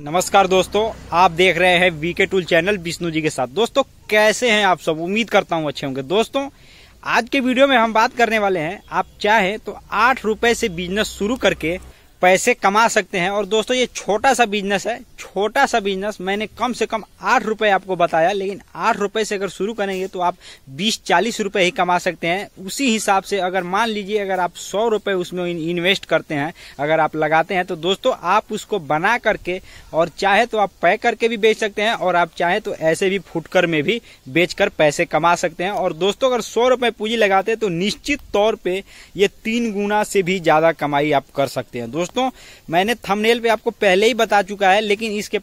नमस्कार दोस्तों आप देख रहे हैं VK tool channel Vishnu ji के साथ दोस्तों कैसे हैं आप सब उम्मीद करता हूं अच्छे होंगे दोस्तों आज के वीडियो में हम बात करने वाले हैं आप चाहें तो आठ रुपए से बिजनेस शुरू करके पैसे कमा सकते हैं और दोस्तों ये छोटा सा बिजनेस है छोटा सा बिजनेस मैंने कम से कम आठ रुपये आपको बताया लेकिन आठ रुपये से अगर शुरू करेंगे तो आप बीस चालीस रुपये ही कमा सकते हैं उसी हिसाब से अगर मान लीजिए अगर आप सौ रुपए उसमें इन्वेस्ट करते हैं अगर आप लगाते हैं तो दोस्तों आप उसको बना करके और चाहे तो आप पैक करके भी बेच सकते हैं और आप चाहे तो ऐसे भी फुटकर में भी बेच पैसे कमा सकते हैं और दोस्तों अगर सौ रुपये पूंजी लगाते हैं तो निश्चित तौर पर ये तीन गुना से भी ज़्यादा कमाई आप कर सकते हैं दोस्तों दोस्तों मैंने थंबनेल पे आपको पहले ही बता चुका है लेकिन इसके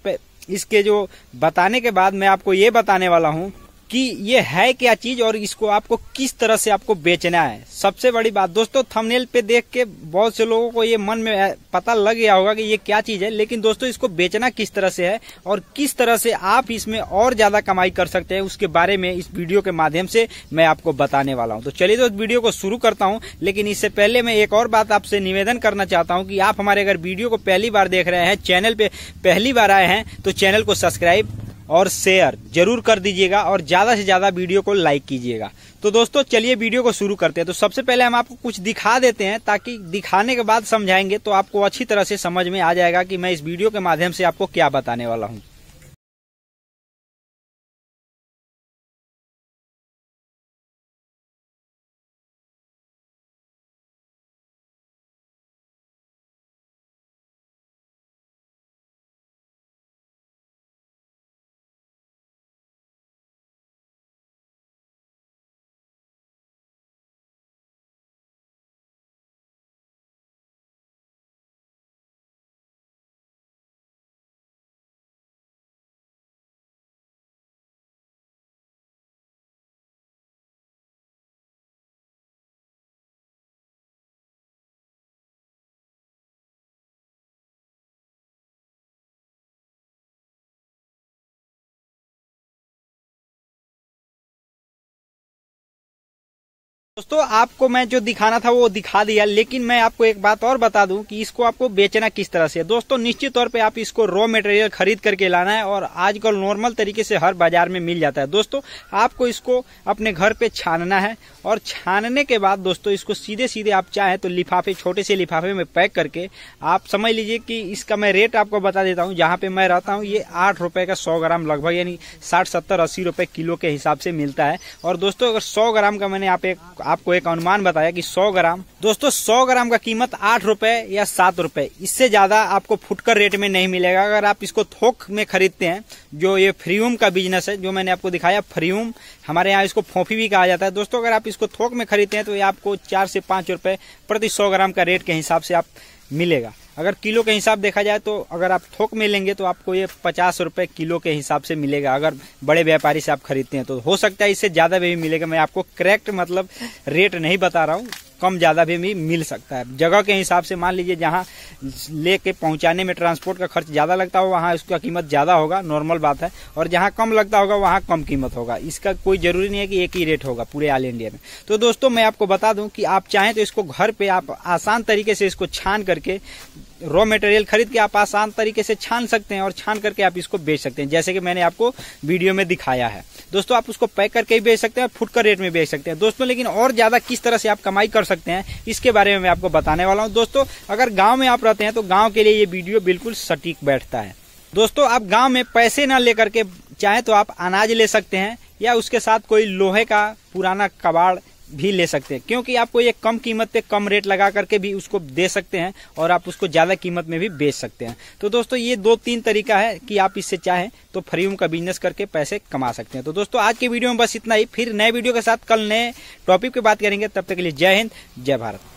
इसके जो बताने के बाद मैं आपको ये बताने वाला हूँ कि ये है क्या चीज और इसको आपको किस तरह से आपको बेचना है सबसे बड़ी बात दोस्तों थंबनेल पे देख के बहुत से लोगों को ये मन में पता लग गया होगा कि ये क्या चीज है लेकिन दोस्तों इसको बेचना किस तरह से है और किस तरह से आप इसमें और ज्यादा कमाई कर सकते हैं उसके बारे में इस वीडियो के माध्यम से मैं आपको बताने वाला हूँ तो चलिए दोस्त वीडियो को शुरू करता हूँ लेकिन इससे पहले मैं एक और बात आपसे निवेदन करना चाहता हूँ कि आप हमारे अगर वीडियो को पहली बार देख रहे हैं चैनल पे पहली बार आए हैं तो चैनल को सब्सक्राइब और शेयर जरूर कर दीजिएगा और ज़्यादा से ज़्यादा वीडियो को लाइक कीजिएगा तो दोस्तों चलिए वीडियो को शुरू करते हैं तो सबसे पहले हम आपको कुछ दिखा देते हैं ताकि दिखाने के बाद समझाएंगे तो आपको अच्छी तरह से समझ में आ जाएगा कि मैं इस वीडियो के माध्यम से आपको क्या बताने वाला हूँ दोस्तों आपको मैं जो दिखाना था वो दिखा दिया लेकिन मैं आपको एक बात और बता दूं कि इसको आपको बेचना किस तरह से दोस्तों निश्चित तौर पे आप इसको रॉ मटेरियल खरीद करके लाना है और आजकल नॉर्मल तरीके से हर बाजार में मिल जाता है दोस्तों आपको इसको अपने घर पे छानना है और छानने के बाद दोस्तों इसको सीधे सीधे आप चाहें तो लिफाफे छोटे से लिफाफे में पैक करके आप समझ लीजिए कि इसका मैं रेट आपको बता देता हूँ जहाँ पे मैं रहता हूँ ये आठ रुपये का सौ ग्राम लगभग यानी साठ सत्तर अस्सी रुपये किलो के हिसाब से मिलता है और दोस्तों अगर सौ ग्राम का मैंने आप एक आपको एक अनुमान बताया कि 100 ग्राम दोस्तों 100 ग्राम का कीमत आठ रूपए या सात रूपए इससे ज्यादा आपको फुटकर रेट में नहीं मिलेगा अगर आप इसको थोक में खरीदते हैं जो ये फ्रीम का बिजनेस है जो मैंने आपको दिखाया फ्रीम हमारे यहाँ इसको फोफी भी कहा जाता है दोस्तों अगर आप इसको थोक में खरीदते हैं तो ये आपको चार से पांच रूपए प्रति सौ ग्राम का रेट के हिसाब से आप मिलेगा अगर किलो के हिसाब देखा जाए तो अगर आप थोक में लेंगे तो आपको ये पचास रुपये किलो के हिसाब से मिलेगा अगर बड़े व्यापारी से आप खरीदते हैं तो हो सकता है इससे ज़्यादा भी मिलेगा मैं आपको करेक्ट मतलब रेट नहीं बता रहा हूँ कम ज़्यादा भी मिल सकता है जगह के हिसाब से मान लीजिए जहाँ लेके पहुंचाने पहुँचाने में ट्रांसपोर्ट का खर्च ज़्यादा लगता हो वहाँ उसका कीमत ज़्यादा होगा नॉर्मल बात है और जहाँ कम लगता होगा वहाँ कम कीमत होगा इसका कोई ज़रूरी नहीं है कि एक ही रेट होगा पूरे ऑल इंडिया में तो दोस्तों मैं आपको बता दूँ कि आप चाहें तो इसको घर पर आप आसान तरीके से इसको छान करके रॉ मटेरियल खरीद के आप आसान तरीके से छान सकते हैं और छान करके आप इसको बेच सकते हैं जैसे कि मैंने आपको वीडियो में दिखाया है दोस्तों आप उसको पैक करके ही बेच सकते हैं फुट का रेट में बेच सकते हैं दोस्तों लेकिन और ज़्यादा किस तरह से आप कमाई कर सकते हैं इसके बारे में मैं आपको बताने वाला हूँ दोस्तों अगर गाँव में आप रहते हैं तो गाँव के लिए ये वीडियो बिल्कुल सटीक बैठता है दोस्तों आप गाँव में पैसे ना लेकर के चाहे तो आप अनाज ले सकते हैं या उसके साथ कोई लोहे का पुराना कबाड़ भी ले सकते हैं क्योंकि आपको ये कम कीमत पे कम रेट लगा करके भी उसको दे सकते हैं और आप उसको ज़्यादा कीमत में भी बेच सकते हैं तो दोस्तों ये दो तीन तरीका है कि आप इससे चाहें तो फ्रीम का बिजनेस करके पैसे कमा सकते हैं तो दोस्तों आज के वीडियो में बस इतना ही फिर नए वीडियो के साथ कल नए टॉपिक पे बात करेंगे तब तक के लिए जय हिंद जय भारत